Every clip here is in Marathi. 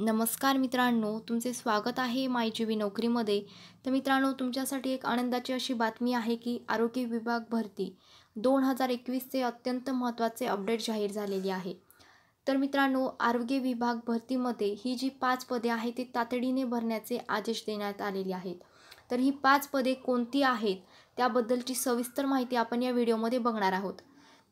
नमस्कार मित्रांनो तुमचे स्वागत आहे मायजीवी नोकरीमध्ये तर मित्रांनो तुमच्यासाठी एक आनंदाची अशी बातमी आहे की आरोग्य विभाग भरती दोन हजार एकवीसचे अत्यंत महत्त्वाचे अपडेट जाहीर झालेली आहे तर मित्रांनो आरोग्य विभाग भरतीमध्ये ही जी पाच पदे आहेत ती तातडीने भरण्याचे आदेश देण्यात आलेले आहेत तर ही पाच पदे कोणती आहेत त्याबद्दलची सविस्तर माहिती आपण या व्हिडिओमध्ये बघणार आहोत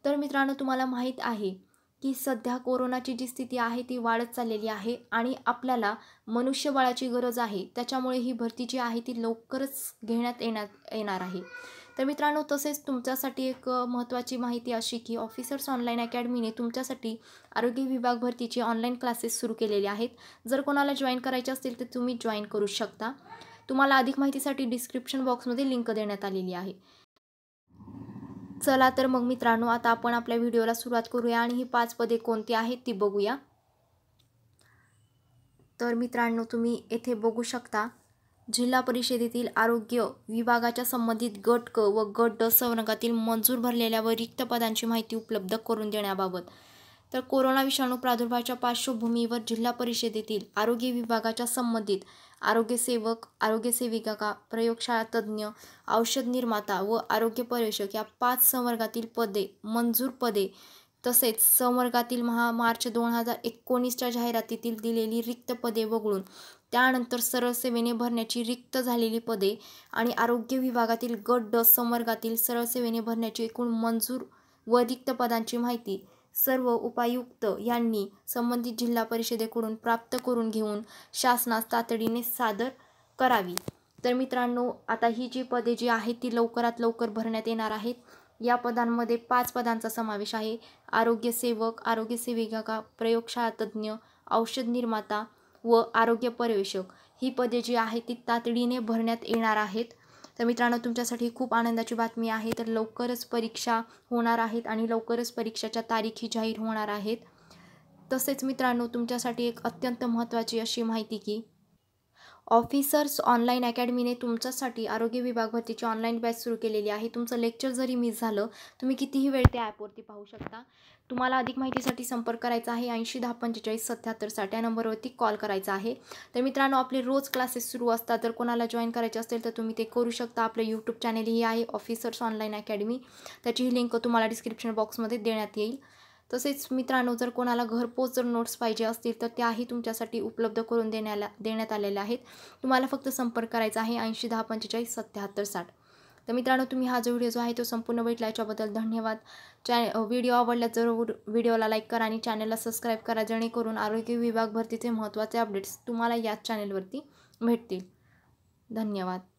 तर मित्रांनो तुम्हाला माहीत आहे की सध्या कोरोनाची जी स्थिती आहे ती वाढत चाललेली आहे आणि आपल्याला मनुष्यबळाची गरज आहे त्याच्यामुळे ही भरती जी आहे ती लवकरच घेण्यात येण्यात येणार आहे तर मित्रांनो तसेच तुमच्यासाठी एक महत्त्वाची माहिती अशी की ऑफिसर्स ऑनलाईन अकॅडमीने तुमच्यासाठी आरोग्य विभाग भरतीचे ऑनलाईन क्लासेस सुरू केलेले आहेत जर कोणाला जॉईन करायचे असतील तर तुम्ही जॉईन करू शकता तुम्हाला अधिक माहितीसाठी डिस्क्रिप्शन बॉक्समध्ये लिंक देण्यात आलेली आहे चला तर मग मित्रांनो आता आपण आपल्या व्हिडिओला सुरुवात करूया आणि ही पाच पदे कोणती आहेत ती बघूया तर मित्रांनो तुम्ही येथे बघू शकता जिल्हा परिषदेतील आरोग्य विभागाच्या संबंधित गट क व गट ड संवर्गातील मंजूर भरलेल्या व रिक्त पदांची माहिती उपलब्ध करून देण्याबाबत तर कोरोना विषाणू प्रादुर्भावाच्या पार्श्वभूमीवर जिल्हा परिषदेतील आरोग्य विभागाच्या संबंधित आरोग्यसेवक आरोग्यसेविका का प्रयोगशाळा तज्ज्ञ औषध निर्माता व आरोग्य परीक्षक या पाच संवर्गातील पदे मंजूर पदे तसेच संवर्गातील महा मार्च दोन हजार एकोणीसच्या जाहिरातीतील दिलेली रिक्त पदे वगळून त्यानंतर सरळ सेवेने भरण्याची रिक्त झालेली पदे आणि आरोग्य विभागातील गट संवर्गातील सरळ सेवेने भरण्याची एकूण मंजूर व रिक्त पदांची माहिती सर्व उपायुक्त यांनी संबंधित जिल्हा परिषदेकडून प्राप्त करून घेऊन शासनास तातडीने सादर करावी तर मित्रांनो आता ही जी पदे जी आहेत ती लवकरात लवकर भरण्यात येणार आहेत या पदांमध्ये पाच पदांचा समावेश आहे आरोग्यसेवक आरोग्यसेविका प्रयोगशाळा तज्ज्ञ औषध निर्माता व आरोग्य पर्यवेक्षक ही पदे जी आहेत ती तातडीने भरण्यात येणार आहेत तर मित्रांनो तुमच्यासाठी खूप आनंदाची बातमी आहे तर लवकरच परीक्षा होणार आहेत आणि लवकरच परीक्षेच्या तारीखही जाहीर होणार आहेत तसेच मित्रांनो तुमच्यासाठी एक अत्यंत महत्त्वाची अशी माहिती की ऑफिसर्स ऑनलाईन अकॅडमीने तुमच्यासाठी आरोग्य विभाग भरतीची ऑनलाईन बॅच सुरू केलेली आहे तुमचं लेक्चर जरी मिस झालं तुम्ही कितीही वेळ त्या ॲपवरती पाहू शकता तुम्हाला अधिक माहितीसाठी संपर्क करायचा आहे ऐंशी दहा पंचेचाळीस सत्याहत्तर साठ या नंबरवरती कॉल करायचा आहे तर मित्रांनो आपले रोज क्लासेस सुरू असतात तर कोणाला जॉईन करायचे असेल तर तुम्ही ते करू शकता आपलं यूट्यूब चॅनेलही आहे ऑफिसर्स ऑनलाईन अकॅडमी त्याचीही लिंक तुम्हाला डिस्क्रिप्शन बॉक्समध्ये देण्यात येईल तसेच मित्रांनो जर कोणाला घरपोच नोट्स पाहिजे असतील तर त्याही तुमच्यासाठी उपलब्ध करून देण्याला देण्यात आलेल्या आहेत तुम्हाला फक्त संपर्क करायचा आहे ऐंशी दहा पंचेचाळीस सत्याहत्तर साठ तर मित्रांनो तुम्ही हा जो व्हिडिओ जो आहे तो संपूर्ण बघितला याच्याबद्दल धन्यवाद चॅ व्हिडिओ आवडला जरूर व्हिडिओला लाईक करा आणि चॅनलला सबस्क्राईब करा जेणेकरून आरोग्य विभाग भरतीचे महत्त्वाचे अपडेट्स तुम्हाला याच चॅनेलवरती भेटतील धन्यवाद